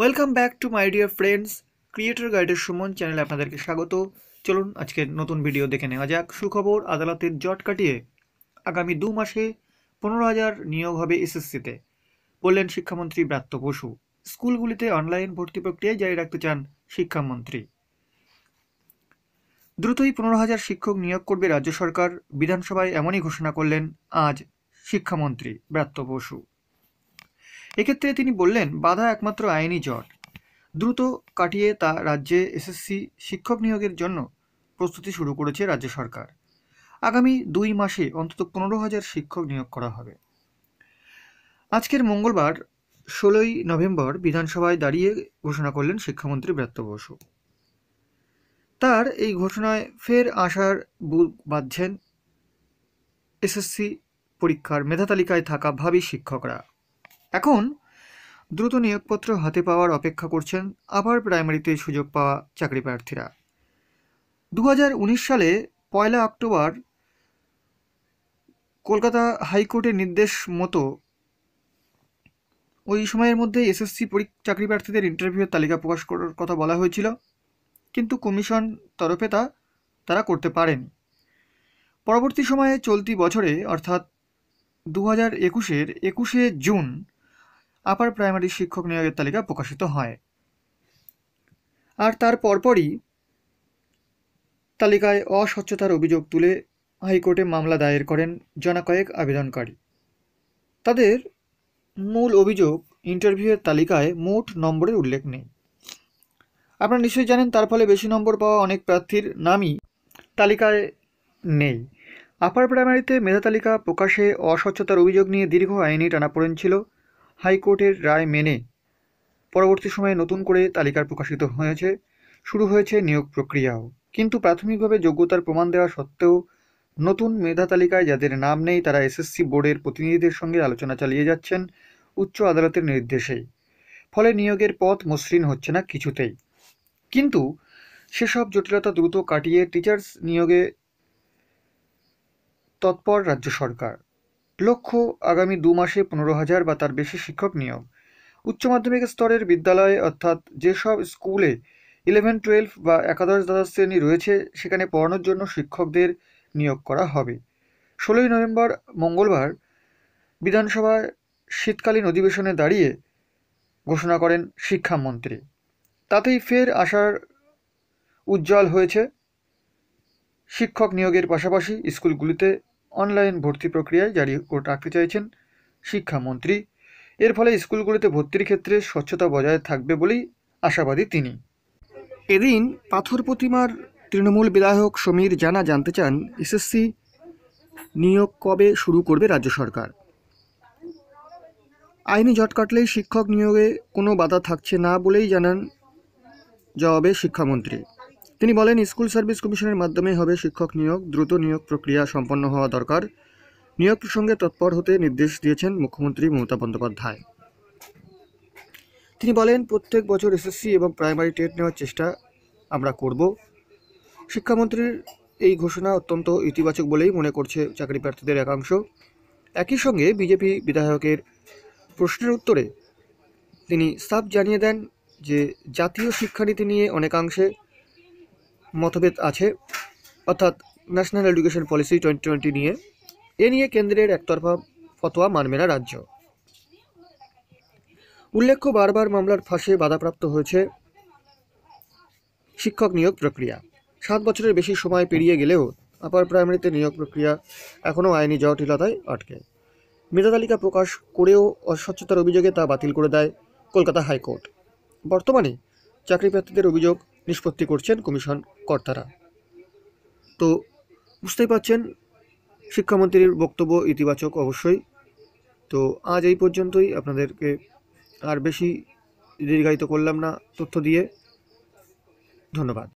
welcome back to my dear friends creator গাইডের সুমন চ্যানেলে আপনাদেরকে স্বাগত চলুন আজকের নতুন ভিডিও দেখে নেওয়া যাক সুখবর আদালতের জট কাটিয়ে আগামী দু মাসে পনেরো হাজার নিয়োগ হবে এসএসসিতে বললেন শিক্ষামন্ত্রী ব্রাত্য বসু স্কুলগুলিতে অনলাইন ভর্তি প্রক্রিয়ায় জারি রাখতে চান শিক্ষামন্ত্রী দ্রুতই পনেরো হাজার শিক্ষক নিয়োগ করবে রাজ্য সরকার বিধানসভায় এমনই ঘোষণা করলেন আজ শিক্ষামন্ত্রী ব্রাত্য বসু এক্ষেত্রে তিনি বললেন বাধা একমাত্র আইনি জট দ্রুত কাটিয়ে তা রাজ্যে এসএসসি শিক্ষক নিয়োগের জন্য প্রস্তুতি শুরু করেছে রাজ্য সরকার আগামী দুই মাসে অন্তত পনেরো হাজার শিক্ষক নিয়োগ করা হবে আজকের মঙ্গলবার ষোলোই নভেম্বর বিধানসভায় দাঁড়িয়ে ঘোষণা করলেন শিক্ষামন্ত্রী ব্রাত্য বসু তার এই ঘোষণায় ফের আসার বুক বাঁধছেন এসএসসি পরীক্ষার মেধা তালিকায় থাকা ভাবি শিক্ষকরা এখন দ্রুত নিয়োগপত্র হাতে পাওয়ার অপেক্ষা করছেন আবার প্রাইমারিতে সুযোগ পাওয়া চাকরি প্রার্থীরা দু সালে পয়লা অক্টোবর কলকাতা হাইকোর্টের নির্দেশ মতো ওই সময়ের মধ্যে এসএসসি চাকরি প্রার্থীদের ইন্টারভিউয়ের তালিকা প্রকাশ করার কথা বলা হয়েছিল কিন্তু কমিশন তরফে তা তারা করতে পারেন পরবর্তী সময়ে চলতি বছরে অর্থাৎ দু হাজার একুশের একুশে জুন আপার প্রাইমারি শিক্ষক নিয়োগের তালিকা প্রকাশিত হয় আর তার পরপরই তালিকায় অস্বচ্ছতার অভিযোগ তুলে হাইকোর্টে মামলা দায়ের করেন জনা কয়েক আবেদনকারী তাদের মূল অভিযোগ ইন্টারভিউয়ের তালিকায় মোট নম্বরের উল্লেখ নেই আপনারা নিশ্চয়ই জানেন তার ফলে বেশি নম্বর পাওয়া অনেক প্রার্থীর নামই তালিকায় নেই আপার প্রাইমারিতে মেধা তালিকা প্রকাশে অস্বচ্ছতার অভিযোগ নিয়ে দীর্ঘ আইনি টানাপোড়েন ছিল হাইকোর্টের রায় মেনে পরবর্তী সময়ে নতুন করে তালিকা প্রকাশিত হয়েছে শুরু হয়েছে নিয়োগ প্রক্রিয়াও কিন্তু প্রাথমিকভাবে যোগ্যতার প্রমাণ দেওয়া সত্ত্বেও নতুন মেধা তালিকায় যাদের নাম নেই তারা এসএসসি বোর্ডের প্রতিনিধিদের সঙ্গে আলোচনা চালিয়ে যাচ্ছেন উচ্চ আদালতের নির্দেশেই ফলে নিয়োগের পথ মসৃণ হচ্ছে না কিছুতেই কিন্তু সেসব জটিলতা দ্রুত কাটিয়ে টিচার্স নিয়োগে তৎপর রাজ্য সরকার লক্ষ্য আগামী দু মাসে পনেরো হাজার বা তার বেশি শিক্ষক নিয়োগ উচ্চ মাধ্যমিক স্তরের বিদ্যালয়ে অর্থাৎ যেসব স্কুলে ইলেভেন টুয়েলভ বা একাদশ দ্বাদশ শ্রেণী রয়েছে সেখানে পড়ানোর জন্য শিক্ষকদের নিয়োগ করা হবে ষোলোই নভেম্বর মঙ্গলবার বিধানসভায় শীতকালীন অধিবেশনে দাঁড়িয়ে ঘোষণা করেন শিক্ষামন্ত্রী তাতেই ফের আসার উজ্জ্বল হয়েছে শিক্ষক নিয়োগের পাশাপাশি স্কুলগুলিতে অনলাইন ভর্তি প্রক্রিয়ায় জারি রাখতে চাইছেন শিক্ষামন্ত্রী এর ফলে স্কুলগুলিতে ভর্তির ক্ষেত্রে স্বচ্ছতা বজায় থাকবে বলেই আশাবাদী তিনি এদিন পাথর প্রতিমার তৃণমূল বিধায়ক সমীর জানা জানতে চান এসএসসি নিয়োগ কবে শুরু করবে রাজ্য সরকার আইনি জট কাটলেই শিক্ষক নিয়োগে কোনো বাধা থাকছে না বলেই জানান জবাবে শিক্ষামন্ত্রী তিনি বলেন স্কুল সার্ভিস কমিশনের মাধ্যমে হবে শিক্ষক নিয়োগ দ্রুত নিয়োগ প্রক্রিয়া সম্পন্ন হওয়া দরকার নিয়োগ প্রসঙ্গে তৎপর হতে নির্দেশ দিয়েছেন মুখ্যমন্ত্রী মমতা বন্দ্যোপাধ্যায় তিনি বলেন প্রত্যেক বছর এসএসসি এবং প্রাইমারি টেট নেওয়ার চেষ্টা আমরা করব শিক্ষামন্ত্রীর এই ঘোষণা অত্যন্ত ইতিবাচক বলেই মনে করছে চাকরি প্রার্থীদের একাংশ একই সঙ্গে বিজেপি বিধায়কের প্রশ্নের উত্তরে তিনি সাফ জানিয়ে দেন যে জাতীয় শিক্ষানীতি নিয়ে অনেকাংশে মতভেদ আছে অর্থাৎ national education policy twenty twenty নিয়ে এ নিয়ে কেন্দ্রের একতরফা ফতোয়া মানবে না রাজ্য উল্লেখ্য বারবার মামলার ফাঁসে বাধাপ্রাপ্ত হয়েছে শিক্ষক নিয়োগ প্রক্রিয়া সাত বছরের বেশি সময় পেরিয়ে গেলেও আপার প্রাইমারিতে নিয়োগ প্রক্রিয়া এখনও আইনি জটিলতায় আটকে মেধাতালিকা প্রকাশ করেও অস্বচ্ছতার অভিযোগে তা বাতিল করে দেয় কলকাতা হাইকোর্ট বর্তমানে চাকরিপ্রার্থীদের অভিযোগ নিষ্পত্তি করছেন কমিশন কর্তারা তো বুঝতেই পাচ্ছেন শিক্ষামন্ত্রীর বক্তব্য ইতিবাচক অবশ্যই তো আজ এই পর্যন্তই আপনাদেরকে আর বেশি দীর্ঘায়িত করলাম না তথ্য দিয়ে ধন্যবাদ